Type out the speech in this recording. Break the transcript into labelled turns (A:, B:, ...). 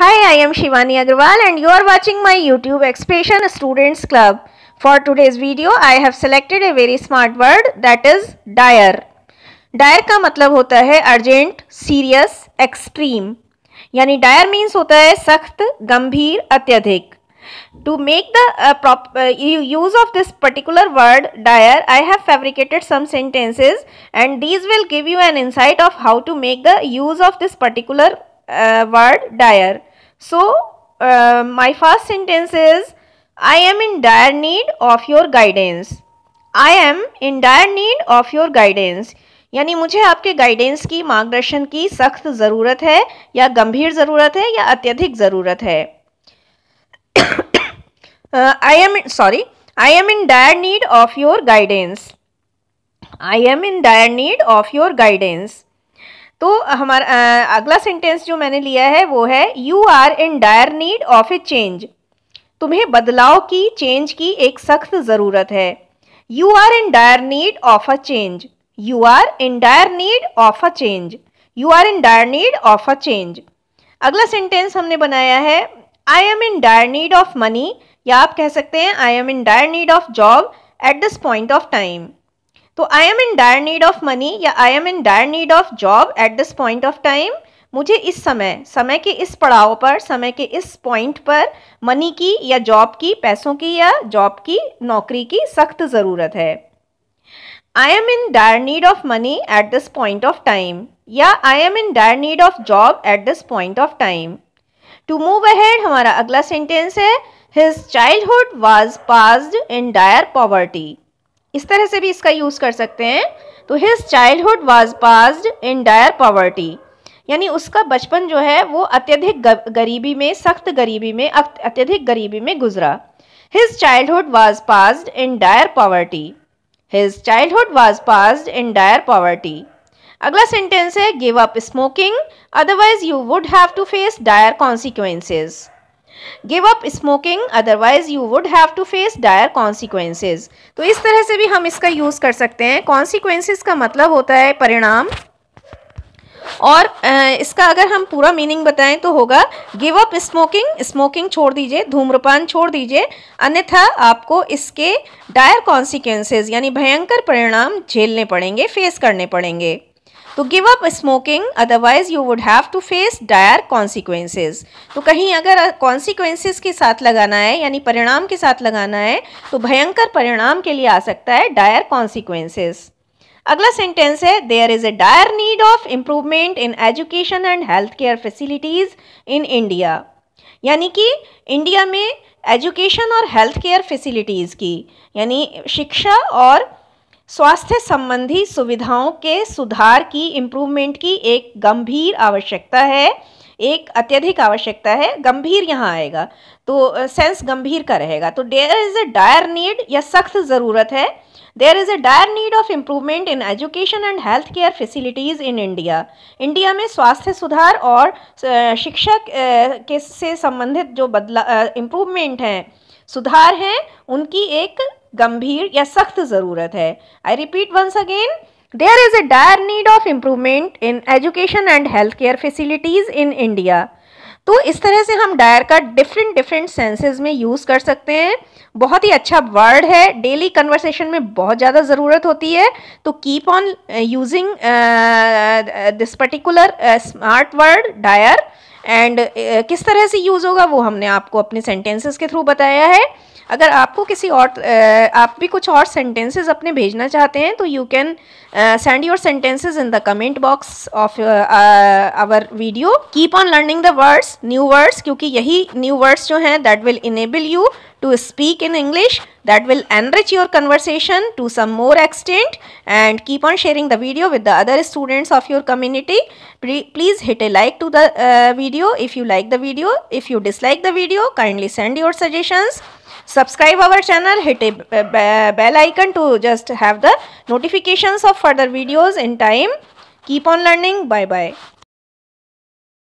A: Hi, I am Shivani Agrawal and you are watching my YouTube Expression Students Club. For today's video, I have selected a very smart word that is dire. Dire का मतलब होता है urgent, serious, extreme. यानी dire means होता है सख्त, गंभीर, अत्यधिक. To make the uh, prop, uh, use of this particular word dire, I have fabricated some sentences and these will give you an insight of how to make the use of this particular uh, word dire. So, uh, my first sentence is I am in dire need of your guidance. I am in dire need of your guidance. यानी मुझे आपके guidance की मार्गदर्शन की सख्त ज़रूरत है या गंभीर ज़रूरत है या अत्यधिक ज़रूरत है I am sorry I am in dire need of your guidance I am in dire need of your guidance तो हमारा अगला सेंटेंस जो मैंने लिया है वो है you are in dire need of a change तुम्हें बदलाव की चेंज की एक सख्त ज़रूरत है you are in dire need of a change you are in dire need of a change you are in dire need of a change अगला sentence हमने बनाया है I am in dire need of money या आप कह सकते हैं I am in dire need of job at this point of time तो I am in dire need of money या I am in dire need of job at this point of time मुझे इस समय समय के इस पड़ाव पर समय के इस पॉइंट पर मनी की या जॉब की पैसों की या जॉब की नौकरी की सख्त ज़रूरत है I am in dire need of money at this point of time या I am in dire need of job at this point of time to move ahead हमारा अगला सेंटेंस है his childhood was passed in dire poverty इस तरह से भी इसका use कर सकते हैं तो his childhood was passed in dire poverty यानी उसका बचपन जो है वो अत्यधिक गरीबी में सख्त गरीबी में अत्यधिक गरीबी में गुजरा his childhood was passed in dire poverty his childhood was passed in dire poverty अगला सेंटेंस है give up smoking otherwise you would have to face dire consequences give up smoking otherwise you would have to face dire consequences तो इस तरह से भी हम इसका use कर सकते हैं कॉन्सिक्वेंसेज का मतलब होता है परिणाम और इसका अगर हम पूरा मीनिंग बताएं तो होगा गिव अप स्मोकिंग स्मोकिंग छोड़ दीजिए धूम्रपान छोड़ दीजिए अन्यथा आपको इसके डायर कॉन्सिक्वेंसेज यानी भयंकर परिणाम झेलने पड़ेंगे फेस करने पड़ेंगे तो give up smoking otherwise you would have to face dire consequences तो कहीं अगर कॉन्सिक्वेंसेज के साथ लगाना है यानी परिणाम के साथ लगाना है तो भयंकर परिणाम के लिए आ सकता है डायर कॉन्सिक्वेंसेज अगला सेंटेंस है there is a dire need of improvement in education and health care facilities in India यानी कि इंडिया में एजुकेशन और हेल्थ केयर फैसिलिटीज़ की यानी शिक्षा और स्वास्थ्य संबंधी सुविधाओं के सुधार की इम्प्रूवमेंट की एक गंभीर आवश्यकता है एक अत्यधिक आवश्यकता है गंभीर यहाँ आएगा तो सेंस गंभीर का रहेगा तो there is a dire need या सख्त ज़रूरत है there is a dire need of improvement in education and health care facilities in India India में स्वास्थ्य सुधार और शिक्षा के से संबंधित जो बदला इम्प्रूवमेंट हैं सुधार हैं उनकी एक गंभीर या सख्त ज़रूरत है I repeat once again there is a dire need of improvement in education and health care facilities in India तो इस तरह से हम डायर का डिफरेंट डिफरेंट सेंसेस में यूज़ कर सकते हैं बहुत ही अच्छा वर्ड है डेली कन्वर्सेशन में बहुत ज़्यादा ज़रूरत होती है तो keep on using this particular smart word dire and किस तरह से यूज़ होगा वो हमने आपको अपने सेंटेंसेस के थ्रू बताया है अगर आपको किसी और आप भी कुछ और सेंटेंसेस अपने भेजना चाहते हैं तो you can send your sentences in the comment box of our video keep on learning the words new words क्योंकि यही न्यू वर्ड्स जो हैं that will enable you to speak in English that will enrich your conversation to some more extent and keep on sharing the video with the other students of your community please hit a like to the video if you like the video if you dislike the video kindly send your suggestions Subscribe our channel, hit a bell icon to just have the notifications of further videos in time. Keep on learning. Bye-bye.